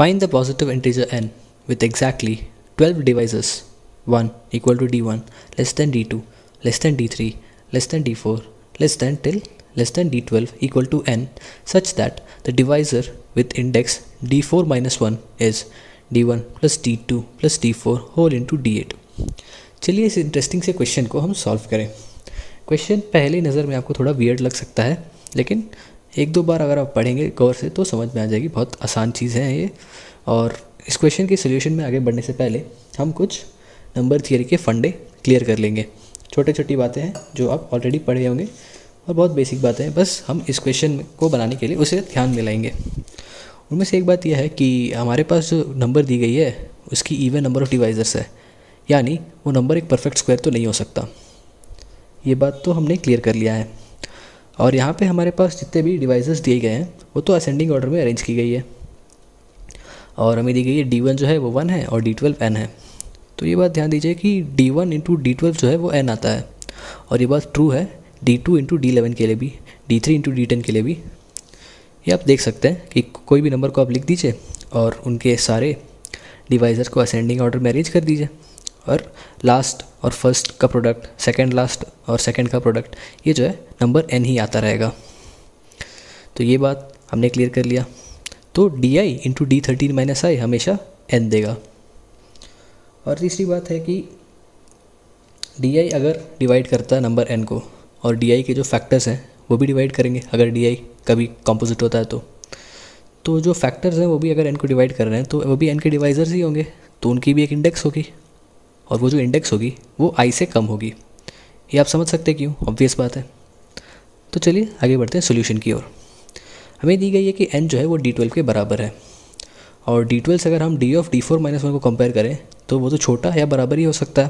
Find the positive integer n with exactly 12 divisors 1 equal to d1 less than d2 less than d3 less than d4 less than till less than d12 equal to n such that the divisor with index d4 minus 1 is d1 plus d2 plus d4 whole into d8. चलिए इस interesting से question को हम solve करें question पहली नज़र में आपको थोड़ा वियर्ड लग सकता है लेकिन एक दो बार अगर आप पढ़ेंगे गौर से तो समझ में आ जाएगी बहुत आसान चीज़ है ये और इस क्वेश्चन के सोल्यूशन में आगे बढ़ने से पहले हम कुछ नंबर थियरी के फंडे क्लियर कर लेंगे छोटी छोटी बातें हैं जो आप ऑलरेडी पढ़े होंगे और बहुत बेसिक बातें हैं बस हम इस क्वेश्चन को बनाने के लिए उसे ध्यान में लाएंगे उनमें से एक बात यह है कि हमारे पास जो नंबर दी गई है उसकी इवन नंबर ऑफ डिवाइजर्स है यानी वो नंबर एक परफेक्ट स्क्वायर तो नहीं हो सकता ये बात तो हमने क्लियर कर लिया है और यहाँ पे हमारे पास जितने भी डिवाइसेस दिए गए हैं वो तो असेंडिंग ऑर्डर में अरेंज की गई है और हमें दी गई है डी वन जो है वो वन है और डी ट्वेल्व एन है तो ये बात ध्यान दीजिए कि D one into D twelve जो है वो एन आता है और ये बात ट्रू है D two into D eleven के लिए भी D three into D ten के लिए भी ये आप देख सकते हैं कि कोई भी नंबर को आप लिख दीजिए और उनके सारे डिवाइसेस को असेंडिंग ऑर्डर में अरेंज कर दीजिए और लास्ट और फर्स्ट का प्रोडक्ट सेकेंड लास्ट और सेकेंड का प्रोडक्ट ये जो है नंबर एन ही आता रहेगा तो ये बात हमने क्लियर कर लिया तो D I into D thirteen minus I हमेशा एन देगा और तीसरी बात है कि डी आई अगर डिवाइड करता है नंबर एन को और डी आई के जो फैक्टर्स हैं वो भी डिवाइड करेंगे अगर डी आई कभी कंपोजिट होता है तो तो जो फैक्टर्स हैं वो भी अगर एन को डिवाइड कर रहे हैं तो वो भी एन के डिवाइजर्स ही होंगे तो उनकी भी एक इंडेक्स होगी और वो जो इंडेक्स होगी वो आई से कम होगी ये आप समझ सकते क्यों ऑब्वियस बात है तो चलिए आगे बढ़ते हैं सोल्यूशन की ओर हमें दी गई है कि एन जो है वो डी ट्वेल्व के बराबर है और डी ट्वेल्व से अगर हम D of D four minus one को कंपेयर करें तो वो तो छोटा या बराबर ही हो सकता है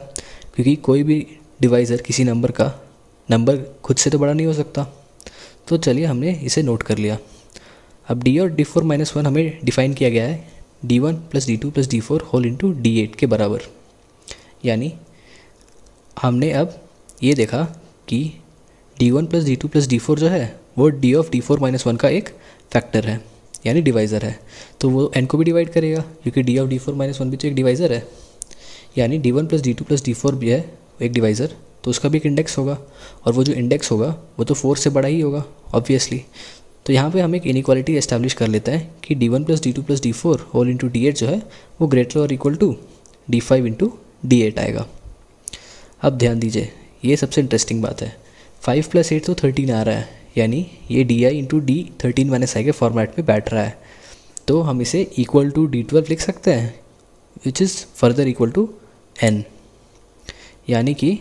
क्योंकि कोई भी डिवाइज़र किसी नंबर का नंबर खुद से तो बड़ा नहीं हो सकता तो चलिए हमने इसे नोट कर लिया अब डी और डी फोर माइनस वन हमें डिफ़ाइन किया गया है D one plus D two plus D four whole into D eight के बराबर यानी हमने अब ये देखा कि D one plus D two plus D four जो है वो D of D four minus one का एक फैक्टर है यानी डिवाइज़र है तो वो एन को भी डिवाइड करेगा क्योंकि D of D four minus one भी तो एक डिवाइज़र है यानी D one plus D two plus D four भी है एक डिवाइज़र तो उसका भी एक इंडेक्स होगा और वो जो इंडेक्स होगा वो तो फोर से बड़ा ही होगा ऑब्वियसली तो यहाँ पे हम एक इनिक्वालिटी एस्टैब्लिश कर लेते हैं कि D one plus D two plus D four whole into D eight जो है वो ग्रेटर और equal to D five into D eight आएगा अब ध्यान दीजिए ये सबसे इंटरेस्टिंग बात है फाइव प्लस एट तो थर्टीन आ रहा है यानी ये D I into D thirteen minus I के फॉर्मेट में बैठ रहा है तो हम इसे इक्वल टू डी ट्वेल्व लिख सकते हैं which is further equal to N यानी कि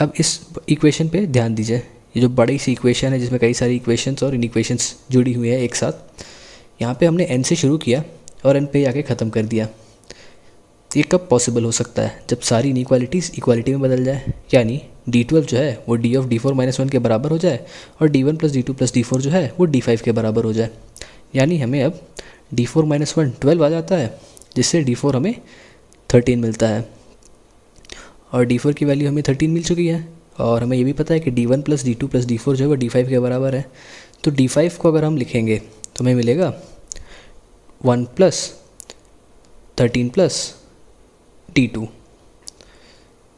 अब इस इक्वेशन पे ध्यान दीजिए ये जो बड़ी सी इक्वेशन है जिसमें कई सारी इक्वेशंस और इन इक्वेशंस जुड़ी हुई हैं एक साथ यहाँ पे हमने एन से शुरू किया और एन पे आके ख़त्म कर दिया ये कब पॉसिबल हो सकता है जब सारी इनक्वालिटीज़ इक्वालिटी में बदल जाए यानी डी ट्वेल्व जो है वो D of D four minus one के बराबर हो जाए और D one plus D two plus D four जो है वो डी फाइव के बराबर हो जाए यानी हमें अब D four minus one twelve आ जाता है जिससे डी फोर हमें थर्टीन मिलता है और डी फोर की वैल्यू हमें थर्टीन मिल चुकी है और हमें ये भी पता है कि D one plus D two plus D four जो है वो डी फाइव के बराबर है तो डी फाइव को अगर हम लिखेंगे तो हमें मिलेगा one plus thirteen plus D two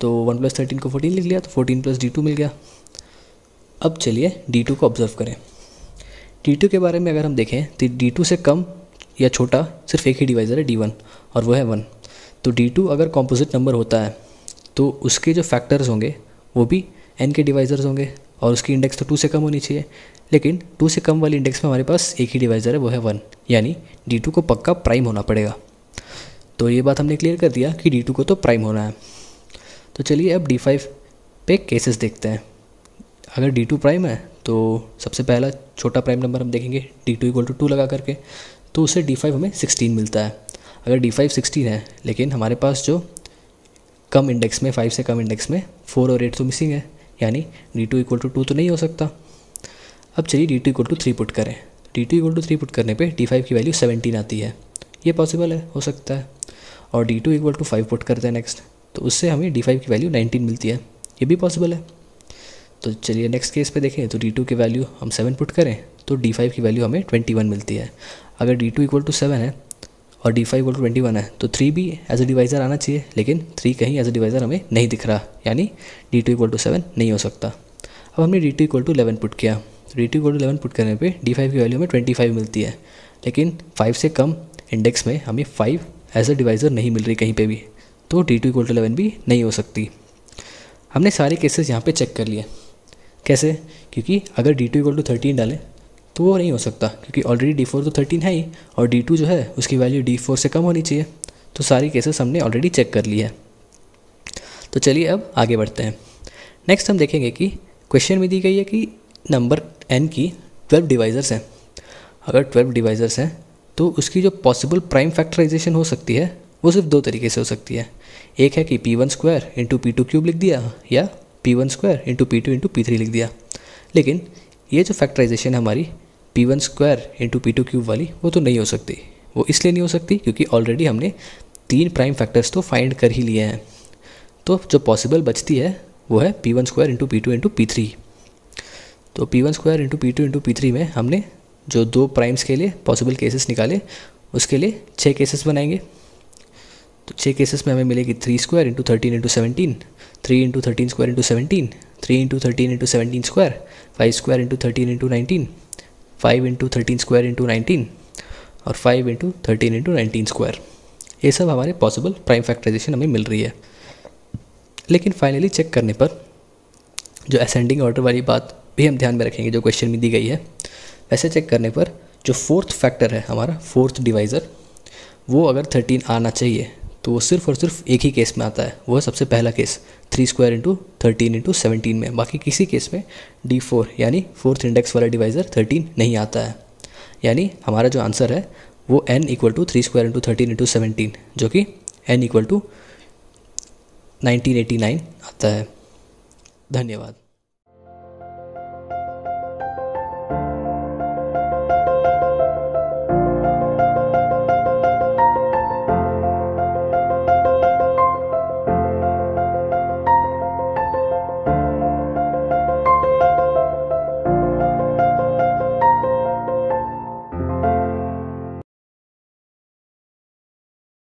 तो वन प्लस थर्टीन को फोर्टीन लिख लिया तो फोर्टीन प्लस डी टू मिल गया अब चलिए डी टू को ऑब्ज़र्व करें डी टू के बारे में अगर हम देखें तो डी टू से कम या छोटा सिर्फ एक ही डिवाइज़र है डी वन और वो है वन तो डी टू अगर कॉम्पोजिट नंबर होता है तो उसके जो फैक्टर्स होंगे वो भी एन के डिवाइज़र्स होंगे और उसकी इंडेक्स तो टू से कम होनी चाहिए लेकिन टू से कम वाली इंडेक्स में हमारे पास एक ही डिवाइज़र है वो है वन यानी डी टू को पक्का प्राइम होना पड़ेगा तो ये बात हमने क्लियर कर दिया कि डी टू को तो प्राइम होना है तो चलिए अब डी फाइव पे केसेस देखते हैं अगर डी टू प्राइम है तो सबसे पहला छोटा प्राइम नंबर हम देखेंगे D two equal to two लगा करके तो उसे डी फाइव हमें सिक्सटीन मिलता है अगर डी फाइव सिक्सटीन है लेकिन हमारे पास जो कम इंडेक्स में फाइव से कम इंडेक्स में फोर और एट तो मिसिंग है यानी D two equal to two तो नहीं हो सकता अब चलिए D two equal to three put करें D two equal to three put करने पर डी फाइव की वैल्यू सेवेंटीन आती है ये पॉसिबल है हो सकता है और D two equal to five put करते हैं नेक्स्ट तो उससे हमें डी फाइव की वैल्यू नाइनटीन मिलती है ये भी पॉसिबल है तो चलिए नेक्स्ट केस पे देखें तो डी टू की वैल्यू हम सेवन पुट करें तो डी फाइव की वैल्यू हमें ट्वेंटी वन मिलती है अगर D two equal to seven है और D five equal to twenty one है तो थ्री भी एज अ डिवाइज़र आना चाहिए लेकिन थ्री कहीं एज अ डिवाइज़र हमें नहीं दिख रहा यानी D two equal to seven नहीं हो सकता अब हमने D two equal to eleven put किया D two equal to eleven put करने पे डी फाइव की वैल्यू हमें ट्वेंटी फाइव मिलती है लेकिन फाइव से कम इंडेक्स में हमें फाइव ऐसा डिवाइज़र नहीं मिल रही कहीं पे भी तो डी टू इक्वल टू भी नहीं हो सकती हमने सारे केसेस यहाँ पे चेक कर लिए कैसे क्योंकि अगर D two equal to thirteen डालें तो वो नहीं हो सकता क्योंकि ऑलरेडी डी फोर तो थर्टीन है ही और डी टू जो है उसकी वैल्यू डी फोर से कम होनी चाहिए तो सारी केसेस हमने ऑलरेडी चेक कर ली है तो चलिए अब आगे बढ़ते हैं नेक्स्ट हम देखेंगे कि क्वेश्चन में दी गई है कि नंबर एन की ट्वेल्व डिवाइजर्स हैं अगर ट्वेल्व डिवाइजर्स हैं तो उसकी जो पॉसिबल प्राइम फैक्टराइजेशन हो सकती है वो सिर्फ दो तरीके से हो सकती है एक है कि P one square into P two cube लिख दिया या P one square into P two into P three लिख दिया लेकिन ये जो फैक्टराइजेशन है हमारी P one square into P two cube वाली वो तो नहीं हो सकती वो इसलिए नहीं हो सकती क्योंकि ऑलरेडी हमने तीन प्राइम फैक्टर्स तो फाइंड कर ही लिए हैं तो जो पॉसिबल बचती है वो है P one square into P two into P three तो P one square into P two into P three में हमने जो दो प्राइम्स के लिए पॉसिबल केसेस निकाले उसके लिए छः केसेस बनाएंगे तो छः केसेस में हमें मिलेगी three square into thirteen into seventeen three into thirteen square into seventeen three into thirteen into seventeen square five square into thirteen into nineteen five into thirteen square into nineteen और five into thirteen into nineteen square ये सब हमारे possible prime factorisation हमें मिल रही है लेकिन finally check करने पर जो असेंडिंग ऑर्डर वाली बात भी हम ध्यान में रखेंगे जो क्वेश्चन में दी गई है वैसे चेक करने पर जो फोर्थ फैक्टर है हमारा फोर्थ डिवाइज़र वो अगर थर्टीन आना चाहिए तो वो सिर्फ और सिर्फ एक ही केस में आता है वह सबसे पहला case three square into thirteen into seventeen में बाकी किसी केस में डी फोर यानी फोर्थ इंडेक्स वाला डिवाइज़र थर्टीन नहीं आता है यानी हमारा जो आंसर है वो N equal to three square into thirteen into seventeen जो कि N equal to nineteen eighty nine आता है धन्यवाद